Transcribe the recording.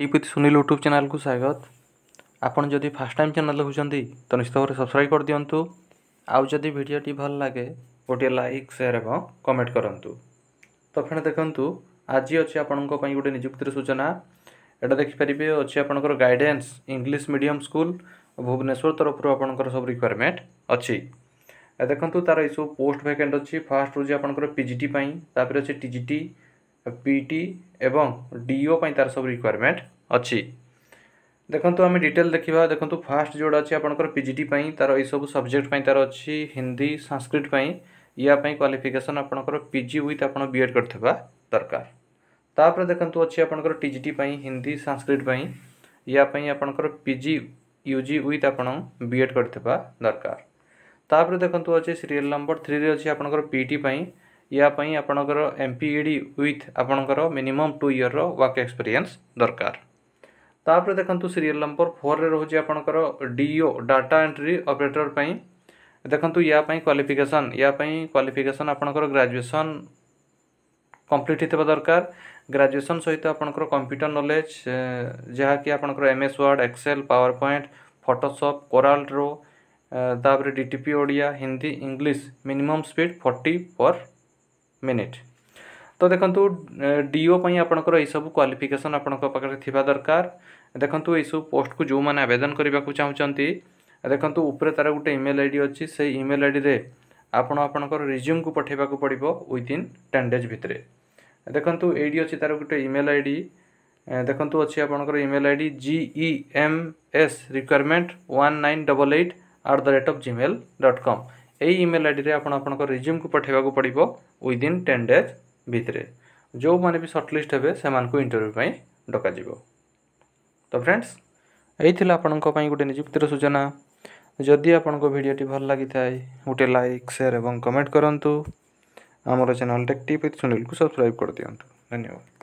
tip with Sunil YouTube ଚ୍ୟାନେଲ୍କୁ ସ୍ୱାଗତ ଆପଣ ଯଦି ଫାର୍ଷ୍ଟ ଟାଇମ୍ ଚ୍ୟାନେଲ୍ ଦେଖୁଛନ୍ତି ତ ନିଶ୍ଚିତ ଭାବରେ ସବସ୍କ୍ରାଇବ୍ କରିଦିଅନ୍ତୁ ଆଉ ଯଦି ଭିଡ଼ିଓଟି ଭଲ ଲାଗେ ଗୋଟିଏ ଲାଇକ୍ ସେୟାର୍ ଏବଂ କମେଣ୍ଟ କରନ୍ତୁ ତ ଫେଣେ ଦେଖନ୍ତୁ ଆଜି ଅଛି ଆପଣଙ୍କ ପାଇଁ ଗୋଟେ ନିଯୁକ୍ତିର ସୂଚନା ଏଇଟା ଦେଖିପାରିବେ ଅଛି ଆପଣଙ୍କର guidance English medium school Bhubaneswar ତରଫରୁ ଆପଣଙ୍କର ସବୁ ରିକ୍ୱାରମେଣ୍ଟ ଅଛି ଦେଖନ୍ତୁ ତା'ର ଏସବୁ ପୋଷ୍ଟ ଭ୍ୟାକେଣ୍ଟ ଅଛି ଫାର୍ଷ୍ଟ ହେଉଛି ଆପଣଙ୍କର ପିଜିଟି ପାଇଁ ତାପରେ ଅଛି ଟିଜିଟି ପିଟି ଏବଂ ଡିଓ ପାଇଁ ତାର ସବୁ ରିକ୍ୱାରମେଣ୍ଟ ଅଛି ଦେଖନ୍ତୁ ଆମେ ଡିଟେଲ୍ ଦେଖିବା ଦେଖନ୍ତୁ ଫାର୍ଷ୍ଟ ଯେଉଁଟା ଅଛି ଆପଣଙ୍କର ପିଜିଟି ପାଇଁ ତାର ଏଇସବୁ ସବଜେକ୍ଟ ପାଇଁ ତାର ଅଛି ହିନ୍ଦୀ ସାଂସ୍କ୍ରିଟ ପାଇଁ ୟା ପାଇଁ କ୍ୱାଲିଫିକେସନ୍ ଆପଣଙ୍କର ପିଜି ୱିଥ୍ ଆପଣ ବିଏଡ଼୍ କରିଥିବା ଦରକାର ତାପରେ ଦେଖନ୍ତୁ ଅଛି ଆପଣଙ୍କର ଟିଜିଟି ପାଇଁ ହିନ୍ଦୀ ସାଂସ୍କ୍ରିଟ ପାଇଁ ୟା ପାଇଁ ଆପଣଙ୍କର ପିଜି ୟୁଜି ୱିଥ୍ ଆପଣ ବିଏଡ଼୍ କରିଥିବା ଦରକାର ତାପରେ ଦେଖନ୍ତୁ ଅଛି ସିରିଏଲ୍ ନମ୍ବର ଥ୍ରୀରେ ଅଛି ଆପଣଙ୍କର ପିଇଟି ପାଇଁ ইয়াপাই আপনার এমপিইডি উইথ আপনার minimum two year work experience দরকার তাপরে দেখুন সিরিয়াল নম্বর ফোর্রে রয়েছে আপনার ডিও ডাটা এন্ট্রি অপরেটর পাই দেখুন ইয়াপাই ক্বালিফিকেসন ইয়াপাই ক্বালিফিকেসন আপনার গ্রাজুয়েসন কমপ্লিট হয়ে দরকার গ্রাজুয়েসন সহিত আপনার কম্পুটর নলেজ যা কি আপনার M S Word Excel PowerPoint Photoshop Corel Draw ତାପରେ D T P Odia Hindi English minimum speed forty per minute ତ ଦେଖନ୍ତୁ ଡିଓ ପାଇଁ ଆପଣଙ୍କର ଏହିସବୁ କ୍ୱାଲିଫିକେସନ୍ ଆପଣଙ୍କ ପାଖରେ ଥିବା ଦରକାର ଦେଖନ୍ତୁ ଏହିସବୁ ପୋଷ୍ଟକୁ ଯେଉଁମାନେ ଆବେଦନ କରିବାକୁ ଚାହୁଁଛନ୍ତି ଦେଖନ୍ତୁ ଉପରେ ତା'ର ଗୋଟେ ଇମେଲ୍ ଆଇ ଡ଼ି ଅଛି ସେଇ ଇମେଲ୍ ଆଇଡ଼ିରେ ଆପଣ ଆପଣଙ୍କର ରିଜ୍ୟୁମ୍କୁ ପଠାଇବାକୁ ପଡ଼ିବ ୱିଦିନ୍ ଟେନ୍ ଡେଜ୍ ଭିତରେ ଦେଖନ୍ତୁ ଏଇଠି ଅଛି ତା'ର ଗୋଟେ ଇମେଲ୍ ଆଇ ଡ଼ି ଦେଖନ୍ତୁ ଅଛି ଆପଣଙ୍କର email I D G E M S requirement one nine double eight at the rate of Gmail dot com ଏହି ଇମେଲ୍ ଆଇଡ଼ିରେ ଆପଣ ଆପଣଙ୍କ ରିଜ୍ୟୁମ୍କୁ ପଠାଇବାକୁ ପଡ଼ିବ ୱିଦିନ୍ ଟେନ୍ ଡେଜ୍ ଭିତରେ ଯେଉଁମାନେ ବି ସର୍ଟଲିଷ୍ଟ ହେବେ ସେମାନଙ୍କୁ ଇଣ୍ଟରଭ୍ୟୁ ପାଇଁ ଡକାଯିବ ତ ଫ୍ରେଣ୍ଡସ୍ ଏଇ ଥିଲା ଆପଣଙ୍କ ପାଇଁ ଗୋଟେ ନିଯୁକ୍ତିର ସୂଚନା ଯଦି ଆପଣଙ୍କ ଭିଡ଼ିଓଟି ଭଲ ଲାଗିଥାଏ ଗୋଟେ ଲାଇକ୍ ସେୟାର ଏବଂ କମେଣ୍ଟ କରନ୍ତୁ ଆମର ଚ୍ୟାନେଲ୍ ଟେକ୍ ଟିପ୍ ସୁନିଲକୁ ସବସ୍କ୍ରାଇବ୍ କରିଦିଅନ୍ତୁ ଧନ୍ୟବାଦ